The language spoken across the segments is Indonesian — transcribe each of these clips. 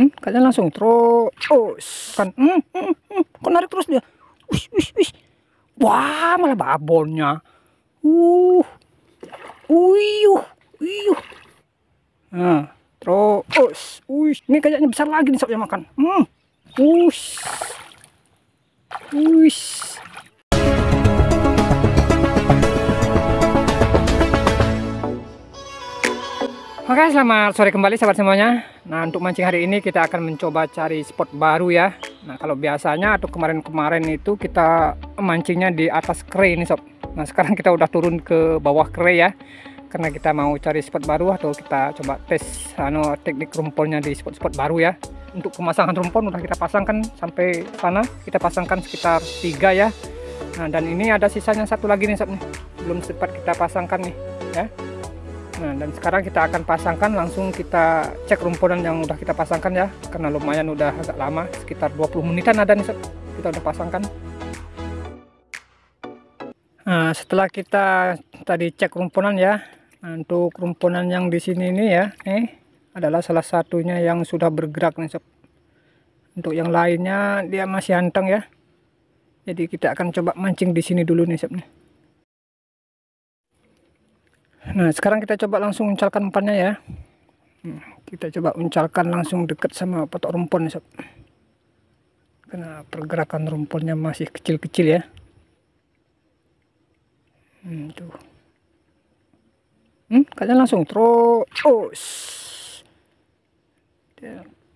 hmm? kalian langsung terus kan hmm, hmm, hmm. kok narik terus dia wish, wish, wish. wah malah babonnya uh uyuh uyuh nah terus uish ini kayaknya besar lagi nih sob makan hmm uish uish Oke selamat sore kembali sahabat semuanya Nah untuk mancing hari ini kita akan mencoba cari spot baru ya Nah kalau biasanya atau kemarin-kemarin itu kita mancingnya di atas kere ini sob Nah sekarang kita udah turun ke bawah kere ya Karena kita mau cari spot baru atau kita coba tes ano, teknik rumpolnya di spot-spot baru ya Untuk pemasangan rumpon udah kita pasangkan sampai sana Kita pasangkan sekitar tiga ya Nah dan ini ada sisanya satu lagi nih sob nih Belum sempat kita pasangkan nih ya Nah, dan sekarang kita akan pasangkan langsung kita cek rumpunan yang udah kita pasangkan ya, karena lumayan udah agak lama, sekitar 20 menitan ada nih kita udah pasangkan. Nah, setelah kita tadi cek rumpunan ya, nah, untuk rumpunan yang di sini ini ya, eh adalah salah satunya yang sudah bergerak nih sob. Untuk yang lainnya dia masih hanteng ya. Jadi kita akan coba mancing di sini dulu nih sob nih. Nah, sekarang kita coba langsung uncalkan umpannya ya. Hmm, kita coba uncalkan langsung dekat sama potok rumpon sob. Karena pergerakan rumponnya masih kecil-kecil ya. Hmm, tuh. Hmm, kalian langsung terus. Oh.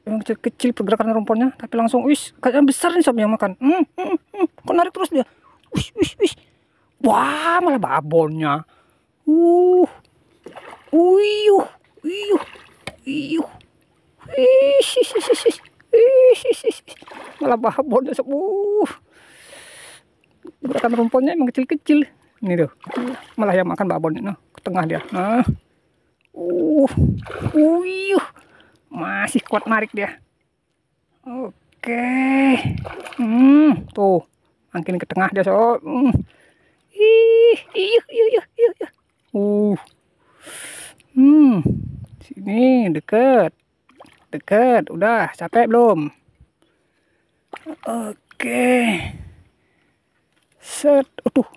Emang kecil, kecil pergerakan rumponnya, tapi langsung wis, kayaknya besar nih sob yang makan. Hmm, hmm, hmm. Kok narik terus dia? Wis, wis, wis. Wah, malah babonnya. Uh. Uyuh. Uyuh. Uyuh. Ih, ih, ih, ih. Malah babon sembuh. Gerakan rumputnya emang kecil-kecil. Ini tuh. Malah yang makan babon nah, ke tengah dia. Nah. Uh. Uyuh. Masih kuat narik dia. Oke. Hmm, tuh. Makin ke tengah dia, so, Hmm. Ih, ih, ih, ih, ih. Uh. Hmm. Sini dekat. Dekat. Udah, capek belum? Oke. Set. Aduh.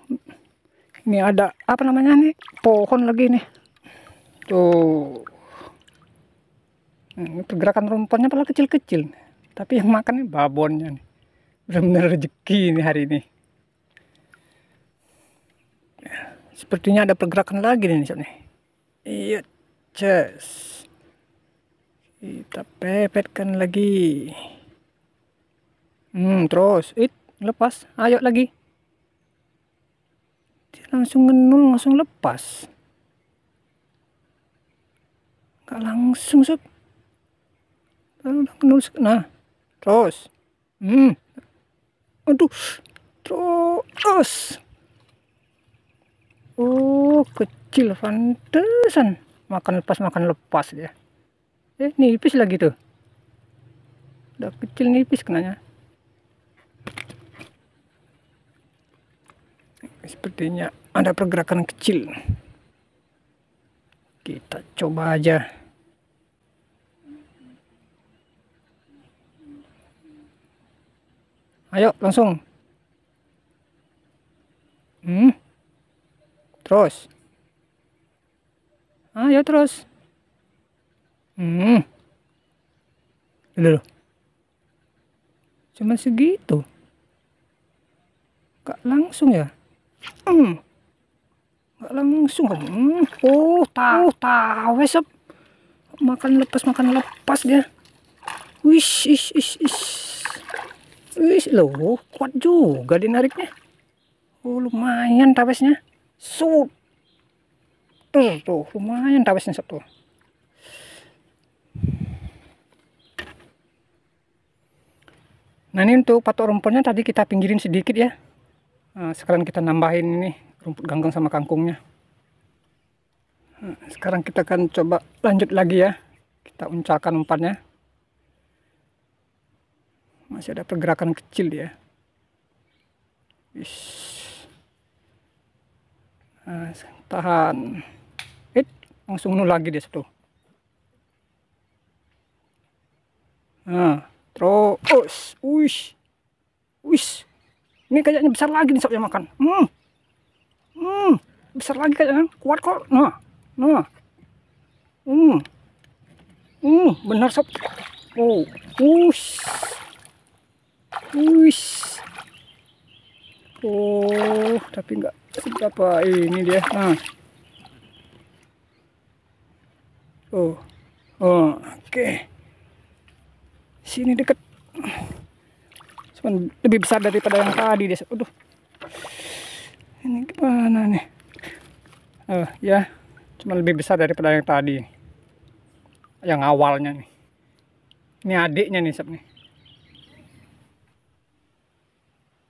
Ini ada apa namanya nih? Pohon lagi nih. Tuh. Hmm, ini pergerakan rumputnya pada kecil-kecil. Tapi yang makannya babonnya nih. Benar-benar rezeki ini hari ini. Sepertinya ada pergerakan lagi nih sob nih. Iya, cus. Kita pepetkan lagi. Hmm, terus, it lepas. Ayo lagi. Dia langsung ngenul, langsung lepas. Gak langsung sob. Ngenul, nah, terus. Hmm. Aduh, terus. Oh, kecil fantesan Makan lepas, makan lepas dia. Eh, nipis lagi tuh. Udah kecil nipis kenanya. Sepertinya ada pergerakan kecil. Kita coba aja. Ayo langsung Terus. Ayo ah, ya terus. Hmm. Dulu. Cuma segitu. Kak langsung ya? Hmm. Gak langsung. Hmm. Oh, tahu, tahu sep. Makan lepas, makan lepas dia. Wish, ish, ish, ish. Wish, loh, kuat juga dinariknya. Oh, lumayan tawesnya suh tuh, lumayan tawesnya satu. Nah ini untuk patok rumputnya tadi kita pinggirin sedikit ya. Nah, sekarang kita nambahin ini rumput ganggang sama kangkungnya. Nah, sekarang kita akan coba lanjut lagi ya. Kita uncakan umpannya. Masih ada pergerakan kecil ya. Ish. Eh, tahan eh langsung nul lagi dia satu, nah terus wish wish ini kayaknya besar lagi nih sob yang makan hmm hmm besar lagi kayaknya kuat kok nah nah hmm hmm benar sob oh wish wish Oh, tapi enggak siapa ini dia nah. oh oh oke sini dekat cuma lebih besar daripada yang tadi dia aduh ini gimana nih oh ya cuma lebih besar daripada yang tadi yang awalnya nih ini adiknya nih sob nih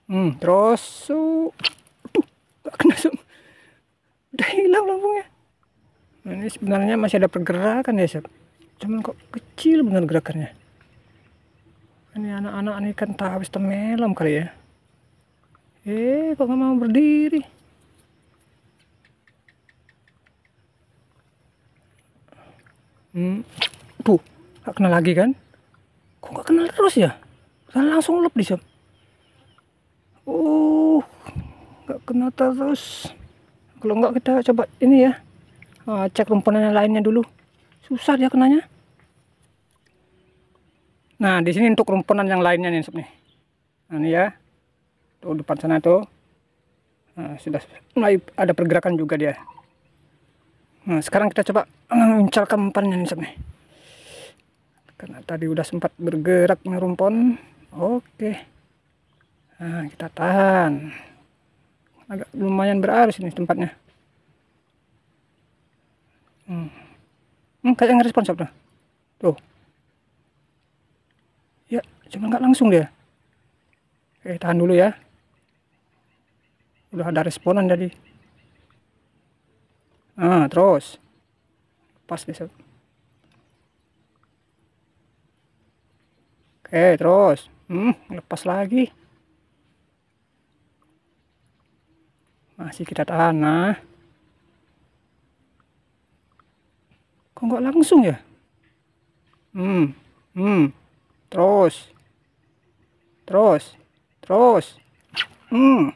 hmm terus uh kena semua udah hilang lampunya. nah, ini sebenarnya masih ada pergerakan ya sob cuman kok kecil benar gerakannya ini anak-anak ini kan tak habis temelam kali ya eh kok nggak mau berdiri hmm tuh nggak kena lagi kan kok nggak kena terus ya Saya langsung lep di sob oh kena terus kalau enggak kita coba ini ya ah, cek rumpunan yang lainnya dulu susah dia kenanya nah di sini untuk rumpunan yang lainnya nih sob nih nah, ini ya tuh depan sana tuh nah, sudah mulai ada pergerakan juga dia nah sekarang kita coba mengincarkan umpannya nih sob nih karena tadi udah sempat bergerak nih rumpun oke nah kita tahan agak lumayan berarus ini tempatnya hmm, hmm kayak ngerespon siapa? tuh ya cuma nggak langsung dia oke eh, tahan dulu ya udah ada responan jadi. ah terus pas deh oke terus hmm lepas lagi Masih kita tahan nah. Kok nggak langsung ya? Hmm, hmm. Terus. Terus. Terus. Hmm.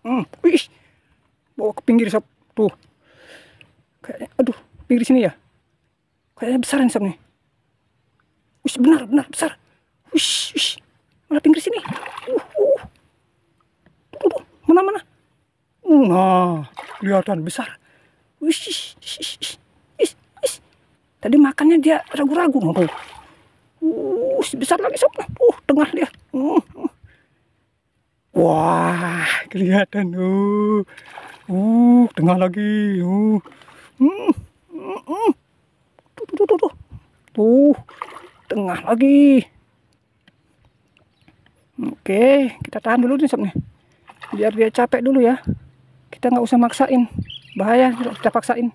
Hmm. Wih. Bawa ke pinggir sob. Tuh. Kayaknya, aduh, pinggir sini ya. Kayaknya besar nih sob nih. Wih, benar, benar, besar. Wih, wih. Malah pinggir sini. Uh, uh. uh. Mana, mana. Nah, kelihatan besar. Wish, wish, wish, wish. Tadi makannya dia ragu-ragu ngomong. Uh, besar lagi sob. Uh, tengah dia. Uh, Wah, kelihatan. Uh, uh tengah lagi. Uh. hmm, hmm Tuh, tuh, tuh, tuh. Tuh, uh, tengah lagi. Oke, kita tahan dulu nih sob nih. Biar dia capek dulu ya kita nggak usah maksain bahaya kalau kita paksain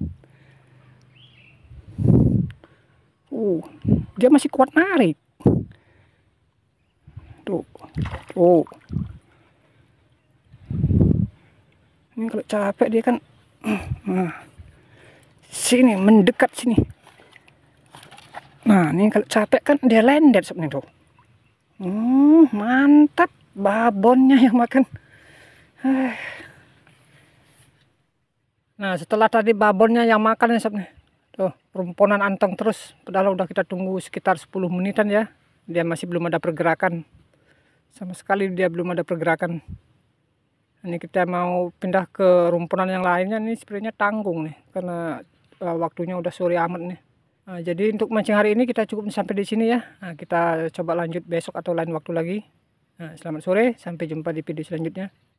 uh dia masih kuat narik tuh tuh ini kalau capek dia kan nah sini mendekat sini nah ini kalau capek kan dia lendet sebenarnya tuh hmm, mantap babonnya yang makan eh. Nah setelah tadi babonnya yang makan ya sob nih. Tuh perempuanan anteng terus. Padahal udah kita tunggu sekitar 10 menitan ya. Dia masih belum ada pergerakan. Sama sekali dia belum ada pergerakan. Ini kita mau pindah ke rumpunan yang lainnya ini sepertinya tanggung nih. Karena uh, waktunya udah sore amat nih. Nah, jadi untuk mancing hari ini kita cukup sampai di sini ya. Nah, kita coba lanjut besok atau lain waktu lagi. Nah, selamat sore, sampai jumpa di video selanjutnya.